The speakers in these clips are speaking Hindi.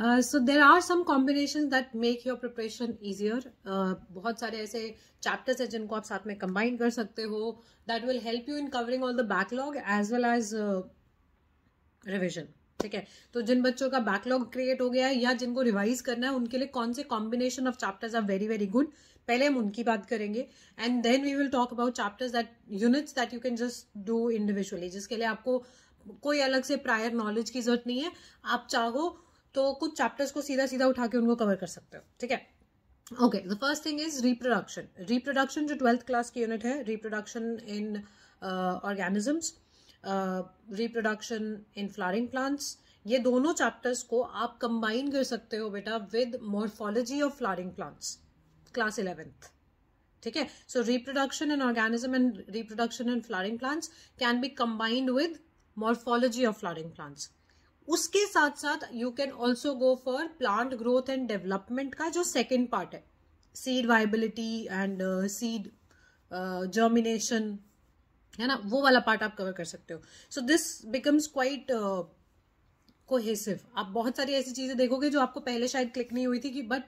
so there are some combination that make your preparation easier बहुत सारे ऐसे चैप्टर्स हैं जिनको आप साथ में कंबाइन कर सकते हो that will help you in covering all the backlog as well as revision ठीक है तो जिन बच्चों का बैकलॉग क्रिएट हो गया है या जिनको रिवाइज करना है उनके लिए कौन से combination of chapters are very very good पहले हम उनकी बात करेंगे and then we will talk about chapters that units that you can just do individually जिसके लिए आपको कोई अलग से प्रायर नॉलेज की जरूरत नहीं है आप चाहो तो कुछ चैप्टर्स को सीधा सीधा उठा के उनको कवर कर सकते हो ठीक है okay the first thing is reproduction reproduction जो ट्वेल्थ क्लास की यूनिट है reproduction in organisms reproduction in flowering plants ये दोनों चैप्टर्स को आप कंबाइन कर सकते हो बेटा with morphology of flowering plants class eleventh ठीक है so reproduction in organism and reproduction in flowering plants can be combined with morphology of flowering plants उसके साथ साथ you can also go for plant growth and development का जो सेकेंड पार्ट है seed viability and seed germination है ना वो वाला पार्ट आप कवर कर सकते हो so this becomes quite cohesive आप बहुत सारी ऐसी चीज़ें देखोगे जो आपको पहले शायद क्लिक नहीं हुई थी कि बट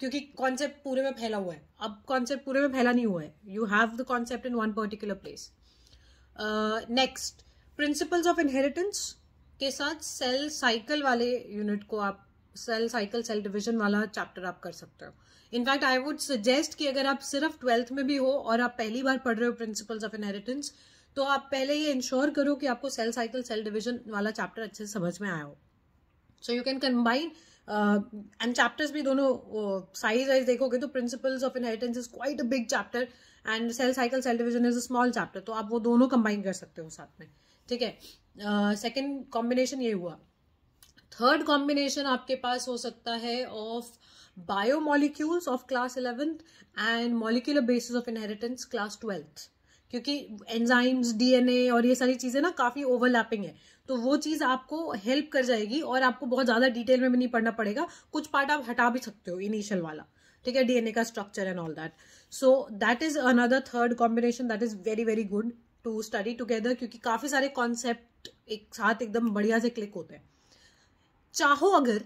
क्योंकि कॉन्सेप्ट पूरे में फैला हुआ है अब कॉन्सेप्ट पूरे में फैला नहीं हुआ है you have the concept in one particular place next principles of inheritance के साथ सेल साइकिल वाले यूनिट को आप सेल साइकिल सेल डिवीजन वाला चैप्टर आप कर सकते हो इनफैक्ट आई वुड सजेस्ट कि अगर आप सिर्फ ट्वेल्थ में भी हो और आप पहली बार पढ़ रहे हो प्रिंसिपल्स ऑफ इनहेरिटेंस तो आप पहले ये इंश्योर करो कि आपको सेल साइकिल सेल डिवीजन वाला चैप्टर अच्छे से समझ में आया हो so you can combine and chapters भी दोनों साइज वाइज देखोगे तो principles of inheritance is quite a big chapter and cell cycle cell division is a small chapter तो आप वो दोनों कंबाइन कर सकते हो साथ में ठीक है सेकेंड कॉम्बिनेशन ये हुआ थर्ड कॉम्बिनेशन आपके पास हो सकता है of biomolecules of class eleventh and molecular basis of inheritance class twelfth क्योंकि एंजाइम्स डीएनए और ये सारी चीज़ें ना काफ़ी ओवरलैपिंग है तो वो चीज़ आपको हेल्प कर जाएगी और आपको बहुत ज़्यादा डिटेल में भी नहीं पढ़ना पड़ेगा कुछ पार्ट आप हटा भी सकते हो इनिशियल वाला ठीक है डीएनए का structure and all that so that is another third combination that is very very good to study together क्योंकि काफ़ी सारे कॉन्सेप्ट एक साथ एकदम बढ़िया से क्लिक होते हैं चाहो अगर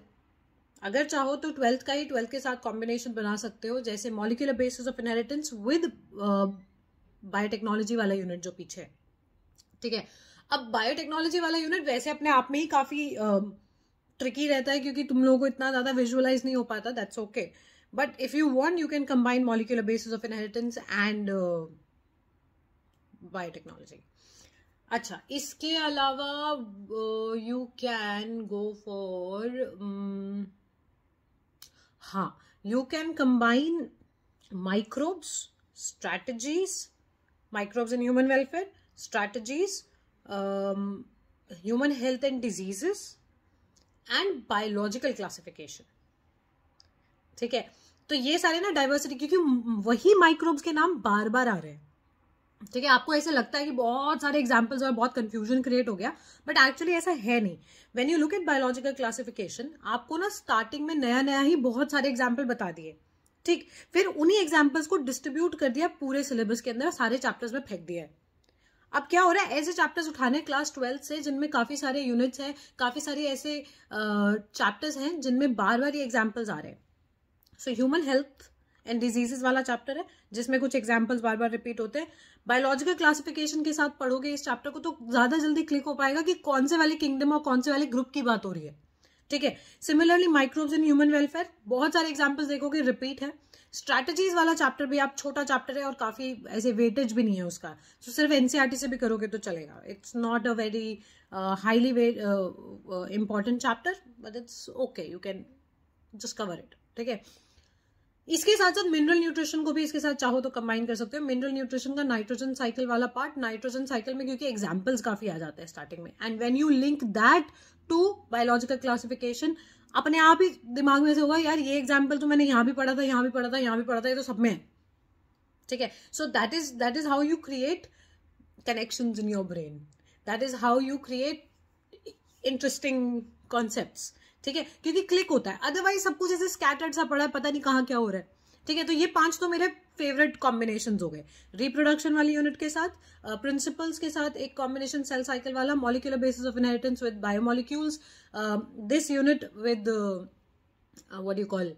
अगर चाहो तो ट्वेल्थ का ही ट्वेल्थ के साथ कॉम्बिनेशन बना सकते हो जैसे molecular basis of inheritance with biotechnology वाला यूनिट जो पीछे है ठीक है अब बायोटेक्नोलॉजी वाला यूनिट वैसे अपने आप में ही काफ़ी ट्रिकी uh, रहता है क्योंकि तुम लोगों को इतना ज़्यादा विजुअलाइज नहीं हो पाता that's okay but if you want you can combine molecular basis of inheritance and biotechnology अच्छा इसके अलावा यू कैन गो फॉर हाँ you can combine microbes strategies microbes in human welfare strategies human health and diseases and biological classification ठीक है तो ये सारे ना डाइवर्सिटी क्योंकि वही माइक्रोब्स के नाम बार बार आ रहे हैं ठीक है आपको ऐसे लगता है कि बहुत सारे एग्जाम्पल्स और बहुत कंफ्यूजन क्रिएट हो गया बट एक्चुअली ऐसा है नहीं when you look at biological classification आपको ना स्टार्टिंग में नया नया ही बहुत सारे एग्जाम्पल बता दिए ठीक फिर उन्हीं एग्जाम्पल्स को डिस्ट्रीब्यूट कर दिया पूरे सिलेबस के अंदर सारे चैप्टर्स में फेंक दिया है अब क्या हो रहा है ऐसे चैप्टर्स उठाने क्लास ट्वेल्थ से जिनमें काफी सारे यूनिट्स हैं काफी सारे ऐसे चैप्टर्स हैं जिनमें बार बार ये एग्जाम्पल्स आ रहे हैं so human health and diseases वाला चैप्टर है जिसमें कुछ एग्जाम्पल्स बार बार रिपीट होते हैं बायोलॉजिकल क्लासिफिकेशन के साथ पढ़ोगे इस चैप्टर को तो ज्यादा जल्दी क्लिक हो पाएगा कि कौन से वाले किंगडम और कौन से वाले ग्रुप की बात हो रही है ठीक है similarly microbes in human welfare बहुत सारे एग्जाम्पल्स देखोगे रिपीट है स्ट्रैटेजीज वाला चैप्टर भी आप छोटा चैप्टर है और काफी ऐसे वेटेज भी नहीं है उसका तो so, सिर्फ एनसीईआरटी e से भी करोगे तो चलेगा it's not a very highly important chapter but it's okay you can just cover it ठीक है इसके साथ साथ मिनरल न्यूट्रिशन को भी इसके साथ चाहो तो कंबाइन कर सकते हो मिनरल न्यूट्रिशन का नाइट्रोजन साइकिल वाला पार्ट नाइट्रोजन साइकिल में क्योंकि एग्जाम्पल्स काफी आ जाते हैं स्टार्टिंग में and when you link that to biological classification अपने आप ही दिमाग में से होगा यार ये एग्जाम्पल तो मैंने यहां भी पढ़ा था यहाँ भी पढ़ा था यहाँ भी पढ़ा था ये तो सब में है ठीक है so that is that is how you create connection in your brain that is how you create interesting concept ठीक है क्योंकि क्लिक होता है अदरवाइज सब कुछ ऐसे स्कैटर्ड सा पड़ा है पता नहीं कहाँ क्या हो रहा है ठीक है तो ये पांच तो मेरे फेवरेट कॉम्बिनेशन हो गए रिप्रोडक्शन वाली यूनिट के साथ प्रिंसिपल्स uh, के साथ एक कॉम्बिनेशन सेल साइकिल वाला molecular basis of inheritance with biomolecules this unit with what you call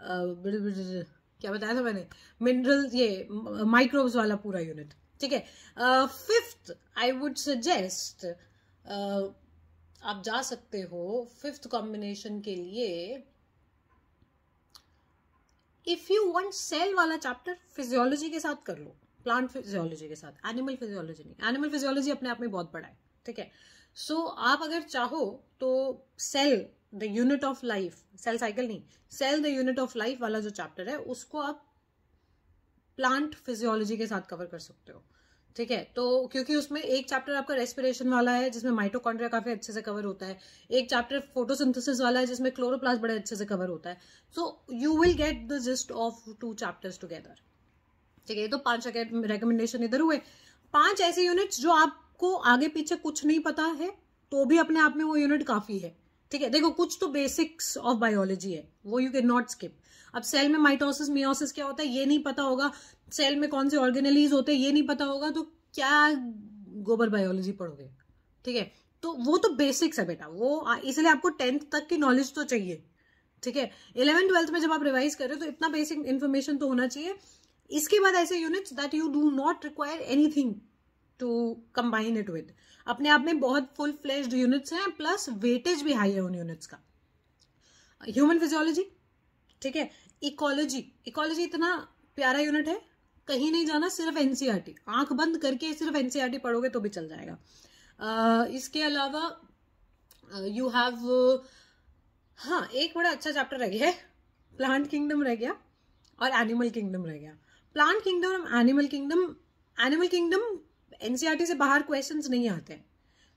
क्या बताया था मैंने मिनरल ये माइक्रोब्स वाला पूरा यूनिट ठीक है फिफ्थ आई वुड सजेस्ट आप जा सकते हो फिफ्थ कॉम्बिनेशन के लिए इफ यू वांट सेल वाला चैप्टर फिजियोलॉजी के साथ कर लो प्लांट फिजियोलॉजी के साथ एनिमल फिजियोलॉजी नहीं एनिमल फिजियोलॉजी अपने आप में बहुत बड़ा है ठीक है सो so, आप अगर चाहो तो cell the unit of life cell cycle नहीं cell the unit of life वाला जो चैप्टर है उसको आप प्लांट फिजियोलॉजी के साथ कवर कर सकते हो ठीक है तो क्योंकि उसमें एक चैप्टर आपका रेस्पिरेशन वाला है जिसमें माइटोकॉन्ड्रिया काफी अच्छे से कवर होता है एक चैप्टर फोटोसिंथेसिस वाला है जिसमें क्लोरोप्लास्ट बड़े अच्छे से कवर होता है so you will get the gist of two chapters together ठीक है तो पांच रिकमेंडेशन इधर हुए पांच ऐसे यूनिट्स जो आपको आगे पीछे कुछ नहीं पता है तो भी अपने आप में वो यूनिट काफी है ठीक है देखो कुछ तो बेसिक्स ऑफ बायोलॉजी है वो यू कैन नॉट स्किप अब सेल में माइटोसिस मियोसिस क्या होता है ये नहीं पता होगा सेल में कौन से ऑर्गेनलीज होते हैं ये नहीं पता होगा तो क्या गोबर बायोलॉजी पढ़ोगे ठीक है तो वो तो बेसिक्स है बेटा वो इसलिए आपको टेंथ तक की नॉलेज तो चाहिए ठीक है इलेवन ट्वेल्थ में जब आप रिवाइज कर रहे हो तो इतना बेसिक इन्फॉर्मेशन तो होना चाहिए इसके बाद ऐसे units that you do not require anything to combine it with अपने आप में बहुत फुल फ्लेज्ड यूनिट्स हैं प्लस वेटेज भी हाई है उन यूनिट्स का ह्यूमन फिजियोलॉजी ठीक है इकोलॉजी इकोलॉजी इतना प्यारा यूनिट है कहीं नहीं जाना सिर्फ एनसीईआरटी e आंख बंद करके सिर्फ एनसीईआरटी e पढ़ोगे तो भी चल जाएगा uh, इसके अलावा यू uh, हैव uh, हाँ एक बड़ा अच्छा चैप्टर रह गया है प्लांट किंगडम रह गया और एनिमल किंगडम रह गया plant kingdom animal kingdom animal kingdom NCERT से बाहर क्वेश्चंस नहीं आते हैं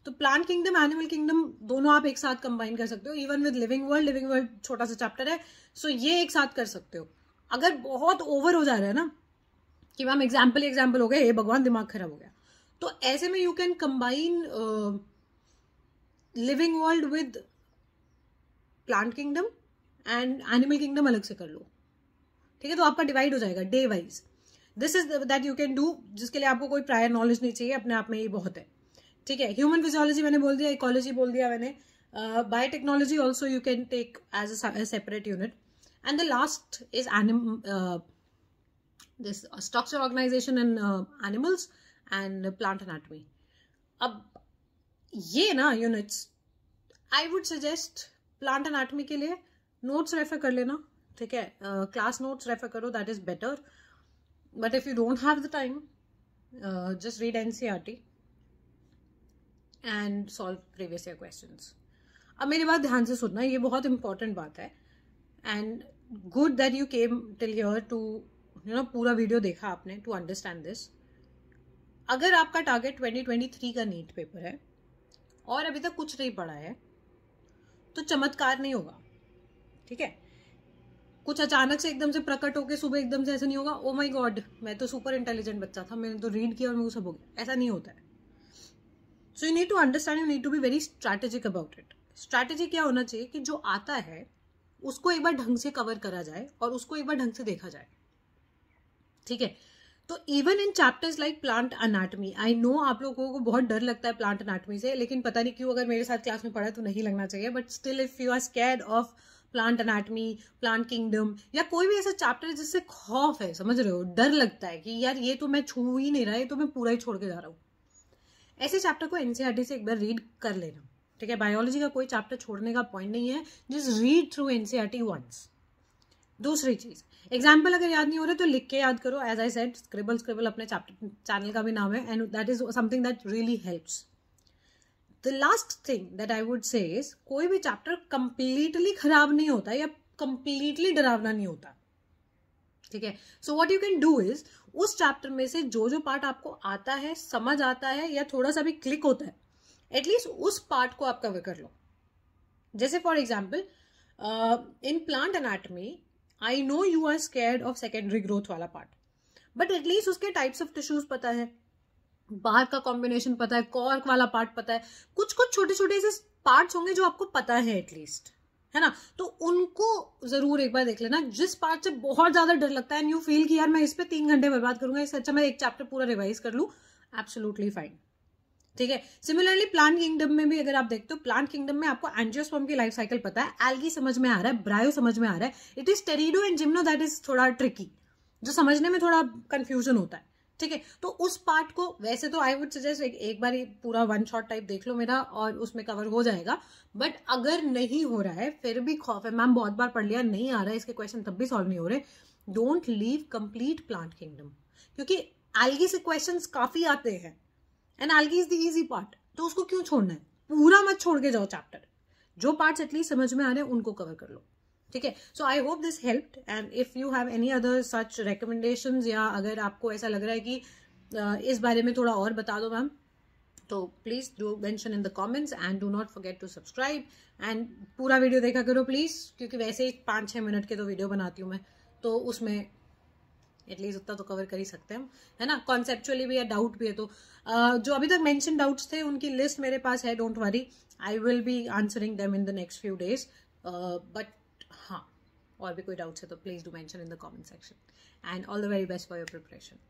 तो प्लांट किंगडम एनिमल किंगडम दोनों आप एक साथ कंबाइन कर सकते हो even with living world living world छोटा सा चैप्टर है सो so ये एक साथ कर सकते हो अगर बहुत ओवर हो जा रहा है ना कि मैम एग्जाम्पल एग्जाम्पल हो गया हे भगवान दिमाग खराब हो गया तो ऐसे में you can combine living world with plant kingdom and animal kingdom अलग से कर लो ठीक है तो आपका डिवाइड हो जाएगा day wise this is that you can do जिसके लिए आपको कोई प्रायर नॉलेज नहीं चाहिए अपने आप में ये बहुत है ठीक है ह्यूमन फिजियोलॉजी मैंने बोल दिया इकोलॉजी बोल दिया मैंने biotechnology also you can take as a separate unit and the last is एनिम this structure organisation in animals and plant anatomy अब ये ना units I would suggest plant anatomy के लिए नोट्स रेफर कर लेना ठीक है क्लास नोट्स रेफर करो that is better but if you don't have the time just read N C R T and solve previous year question अब मेरी बात ध्यान से सुनना ये बहुत इंपॉर्टेंट बात है and good that you came till your to you know पूरा वीडियो देखा आपने टू अंडरस्टैंड दिस अगर आपका टारगेट ट्वेंटी ट्वेंटी थ्री का नीट पेपर है और अभी तक कुछ नहीं पढ़ा है तो चमत्कार नहीं होगा ठीक है कुछ अचानक से एकदम से प्रकट होकर सुबह एकदम से ऐसा नहीं होगा ओ माई गॉड मैं तो सुपर इंटेलिजेंट बच्चा था मैंने तो रीड किया और मेरे को सब हो गया ऐसा नहीं होता है so you need to understand you need to be very strategic about it strategy क्या होना चाहिए कि जो आता है उसको एक बार ढंग से कवर करा जाए और उसको एक बार ढंग से देखा जाए ठीक है तो even in chapters like plant anatomy I know आप लोगों को बहुत डर लगता है प्लांट अनाटमी से लेकिन पता नहीं क्यों अगर मेरे साथ क्लास में पढ़ा तो नहीं लगना चाहिए but still if you are scared of plant anatomy plant kingdom या कोई भी ऐसा चैप्टर जिससे खौफ है समझ रहे हो डर लगता है कि यार ये तो मैं छू ही नहीं रहा ये तो मैं पूरा ही छोड़ के जा रहा हूँ ऐसे चैप्टर को एनसीईआरटी e से एक बार रीड कर लेना ठीक है बायोलॉजी का कोई चैप्टर छोड़ने का पॉइंट नहीं है just read through NCERT once दूसरी चीज़ एग्जाम्पल अगर याद नहीं हो रहा तो लिख के याद करो as I said scribble scribble अपने चैप्टर चैनल का भी नाम है and that is something that really helps the last thing that I would say is कोई भी चैप्टर कंप्लीटली खराब नहीं होता या कंप्लीटली डरावना नहीं होता ठीक है so what you can do is उस चैप्टर में से जो जो पार्ट आपको आता है समझ आता है या थोड़ा सा भी क्लिक होता है एटलीस्ट उस पार्ट को आप कवर कर लो जैसे for example in plant anatomy I know you are scared of secondary growth वाला पार्ट बट एटलीस्ट उसके टाइप्स ऑफ टिश्यूज पता है बाहर का कॉम्बिनेशन पता है कॉर्क वाला पार्ट पता है कुछ कुछ छोटे छोटे ऐसे पार्ट्स होंगे जो आपको पता है एटलीस्ट है ना तो उनको जरूर एक बार देख लेना जिस पार्ट से बहुत ज्यादा डर लगता है एंड यू फील कि यार मैं इस पर तीन घंटे बर्बाद करूंगा इससे अच्छा मैं एक चैप्टर पूरा रिवाइज कर लूँ एब्सोल्युटली फाइन ठीक है सिमिलरली प्लांट किंगडम में भी अगर आप देखते हो प्लांट किंगडम में आपको एंजियोस्पर्म की लाइफ साइकिल पता है एल्गी समझ में आ रहा है ब्रायो समझ में आ रहा है it is pterido and gymno that is थोड़ा ट्रिकी जो समझने में थोड़ा कंफ्यूजन होता है ठीक है तो उस पार्ट को वैसे तो आई वुड सजेस्ट एक, एक बार पूरा वन शॉट टाइप देख लो मेरा और उसमें कवर हो जाएगा बट अगर नहीं हो रहा है फिर भी खौफ है मैम बहुत बार पढ़ लिया नहीं आ रहा है इसके क्वेश्चन तब भी सॉल्व नहीं हो रहे don't leave complete plant kingdom क्योंकि एल्गी से क्वेश्चन काफी आते हैं and algae is the easy part तो उसको क्यों छोड़ना है पूरा मत छोड़ के जाओ चैप्टर जो पार्ट्स एटलीस्ट समझ में आ रहे हैं उनको कवर कर लो ठीक है so I hope this helped and if you have any other such recommendation या अगर आपको ऐसा लग रहा है कि uh, इस बारे में थोड़ा और बता दो मैम तो please do mention in the comments and do not forget to subscribe एंड पूरा वीडियो देखा करो प्लीज़ क्योंकि वैसे ही पाँच छः मिनट के तो वीडियो बनाती हूँ मैं तो उसमें एटलीस्ट उतना तो कवर कर ही सकते हैं हम है ना कॉन्सेप्चुअली भी है डाउट भी है तो uh, जो अभी तक मेंशन डाउट्स थे उनकी लिस्ट मेरे पास है don't worry I will be answering them in the next few days but हाँ और भी कोई डाउट्स है तो please do mention in the comment section and all the very best for your preparation